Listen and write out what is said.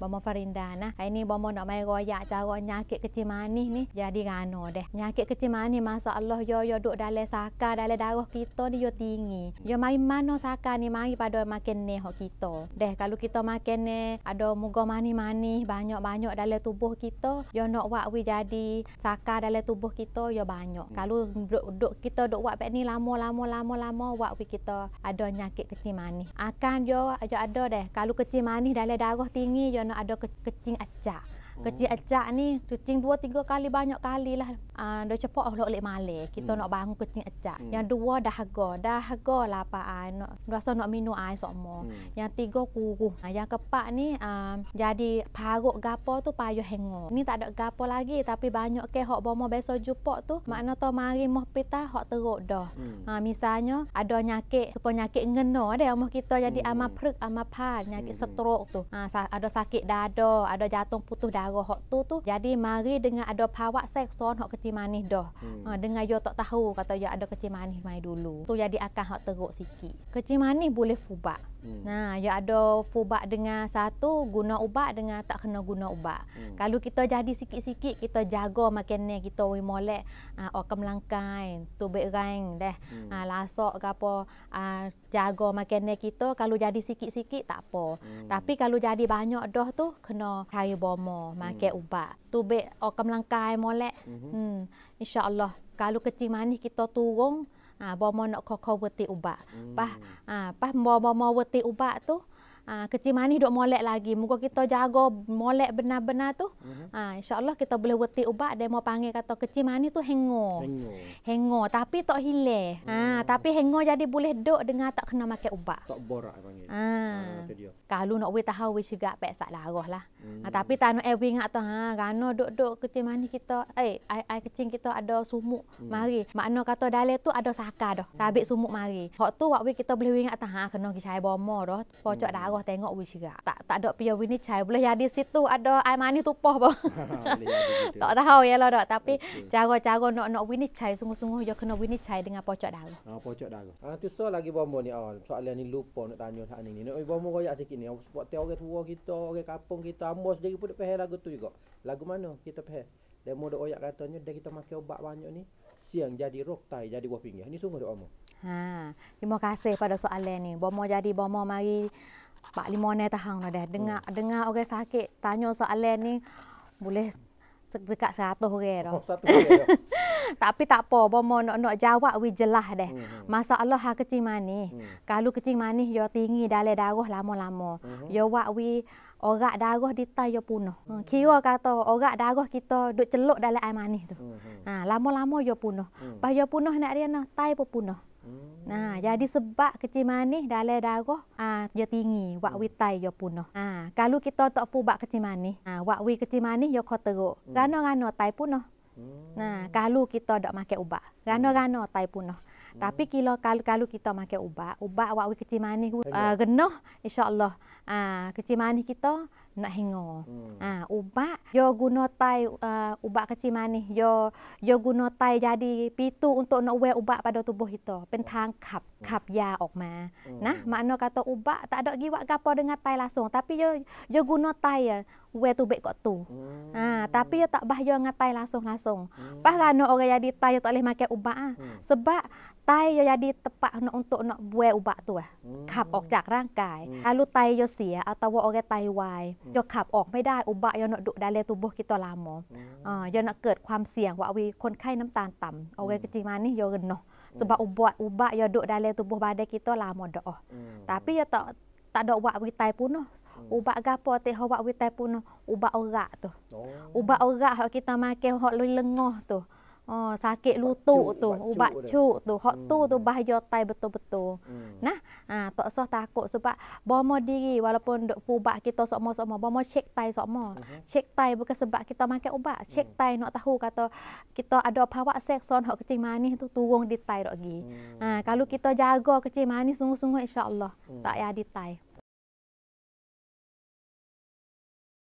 bomo farinda nah ini bomo nak mai raya cara nyakit kecil manis ni jadi rano deh nyakit kecil manis masa Allah yo yo duk dalam saka dalam darah kita ni yo tinggi yo mai mano saka ni mari pada makan ni hok kita deh kalau kita makan ni ada muga manis-manis banyak-banyak dalam tubuh kita yo nak wak wi jadi saka dalam tubuh kita yo banyak hmm. kalau duk, duk kita duk wak pek ni lama-lama lama-lama wak wi kita ada nyakit kecil manis akan yo ada deh kalau kecil manis dalam darah tinggi yo kena ada kecing acak. Oh. Kecil acak ni cucing dua tiga kali banyak kali lah. Ah uh, dah cepat Allah oleh malih. Kita hmm. nak bangun kecil acak. Hmm. Yang dua dah harga, dah harga lah apa ai. Ah, nak rasa nak minum air semua. Hmm. Yang tiga kuku. Uh, yang keempat ni uh, jadi parok gapo tu payo hengo. Ni tak ada gapo lagi tapi banyak ke hok bomo besok jumpa tu. Hmm. Makna to mari moh pita hok teruk dah. Hmm. Uh, misalnya ada nyakit, supaya nyakit ngeno Ada moh kita jadi hmm. ama pruk ama pan nyakit hmm. stroke tu. Uh, ada sakit dada, ada jantung putus darah hok tu tu jadi mari dengan ada pawak sekson hok kecil manis dah. Hmm. Ha, dengan yo tak tahu kata yo ada kecil manis mai dulu. Tu jadi akan hok teruk sikit. Kecil manis boleh fubak. Hmm. Nah, ya ada fubak dengan satu guna ubat dengan tak kena guna ubat. Hmm. Kalau kita jadi sikit-sikit kita jaga makan ni kita we molek ah uh, okam langkai tu berang deh. Hmm. Uh, lasok ke apa uh, jaga makan ni kita kalau jadi sikit-sikit tak apa. Hmm. Tapi kalau jadi banyak dah tu kena kayu bomo makan hmm. ubat. Tu be okam langkai molek. Mhm. Hmm. hmm. Insya-Allah kalau kecil manis kita turun ha bo mo nak kokoh weti ubak hmm. pah, pas ha pas mo mo mo weti ubak tu Ha, kecil manis duk molek lagi. Muka kita jaga molek benar-benar tu. Ha, InsyaAllah kita boleh wetik ubat. Dia mau panggil kata kecil manis tu hengo, hengo. Tapi tak hilang. Ah, ha, hmm. Tapi hengo jadi boleh dok dengan tak kena makan ubat. Tak borak panggil. Ha. ha Kalau nak we tahu we juga pek sak lah. Hmm. Ha, tapi tak nak Edwin ingat tu. Ha, gana duk-duk kecil manis kita. Eh, ai, ai kecil kita ada sumuk hmm. mari. Makna kata dalai tu ada sakar dah. Hmm. Sabit sumuk mari. Hak tu waktu kita boleh ingat tu. Ha, kena kisah bomo dah. Pocok hmm. darah tupoh tengok wish gak. Tak tak ada pia wini cai boleh jadi situ ada air manis tupoh boh. tak tahu ya lo lah, dok tapi cara-cara nak nak wini cai sungguh-sungguh ya kena wini cai dengan pocok daun. Ah pocok daun. Ah tu so lagi bombo ni oh soalan ni lupa nak tanya saat ni. Nak bombo royak sikit ni oh, sebab tiap orang tua kita, orang kampung kita ambos sendiri pun pehe lagu tu juga. Lagu mana kita pehe? Dan mode royak katanya dah kita makan ubat banyak ni siang jadi rok tai jadi buah pinggir. Ini sungguh dok bombo. Ha, terima kasih pada soalan ni. Bomo jadi bomo mari Pak Limonai lah dah. Dengar hmm. dengar orang sakit tanya soalan ni boleh dekat seratus orang. Oh, satu orang. Tapi tak apa, apa mau nak, nak jawab we jelas deh. Hmm. Masalah hak kecil manis. Hmm. Kalau kecil manis yo tinggi dalam darah lama-lama. Hmm. Yo wak we orang darah dita yo punah. Hmm. Kira kata orang darah kita duk celuk dalam air manis tu. Hmm, hmm. Ha, lama-lama yo punah. Hmm. Pas yo punah nak dia tai pun punah. Hmm. Nah, jadi sebab kecil manis dalam darah ah dia tinggi, wak hmm. tai dia punah. Ah, kalau kita tak fu bak kecil manis, ah wak wi kecil manis dia kot teruk. Hmm. Rano-rano tai punah. Hmm. Nah, kalau kita dak makan ubat, rano-rano tai punah. Hmm. Tapi kalau kalau kita makan ubat, ubat wak wi kecil manis uh, ah, genah insya-Allah. Ah, kecil manis kita nak hingo. Hmm. Ah, ubat yo guna tai uh, ubat kecil manis yo yo guna tai jadi pitu untuk nak wear ubat pada tubuh kita. Pentang kap hmm. kap ya ok ma. Hmm. Nah, makna kata ubat tak ada giwak gapo dengan tai langsung tapi yo yo guna tai ya wear tu bek kok tu. Hmm. Ah, tapi yo tak bah yo ngat tai langsung-langsung. Hmm. Pas lah kan orang jadi tai tak boleh makan ubat ah. Hmm. Sebab tai yo jadi tepat nak untuk nak buai ubat tu ah. Hmm. Kap ok jak rangkai. Hmm. Lalu tai yo sia atau orang tai wai. ยกขับออกไม่ได้อุบะยนดุดาเลตุบกิตลาหมอยนเกิดความเสี่ยงว่าวีคนไข้น้ำตาลต่ำเอาไว้กจิมานี่ยกันเนาะสบอุบะอุบะยนดุดาเลตุบบาเดกิตลาหมอดอแต่พี่ยตตดอวะวิตายปุ่นอุบะกาปอเตหวะวิตายปุ่นอุบะอกะตัวอุบะอกะเขากิตามาเกหอลุยลงงอตัว Oh, sakit lutut tu, ubat cuk tu, hot tu tu hmm. bahaya tai betul-betul. Hmm. Nah, ha, tak usah takut sebab bomo diri walaupun dok ubat kita sok-sok-sok, bomo cek tai sok-sok. Uh-huh. Cek tai bukan sebab kita makan ubat, cek hmm. tai nak tahu kata kita ada pawak sekson hok kecil manis tu turun di tai dok gi. Hmm. Ha, kalau kita jaga kecil manis sungguh-sungguh insya-Allah tak ada di tai.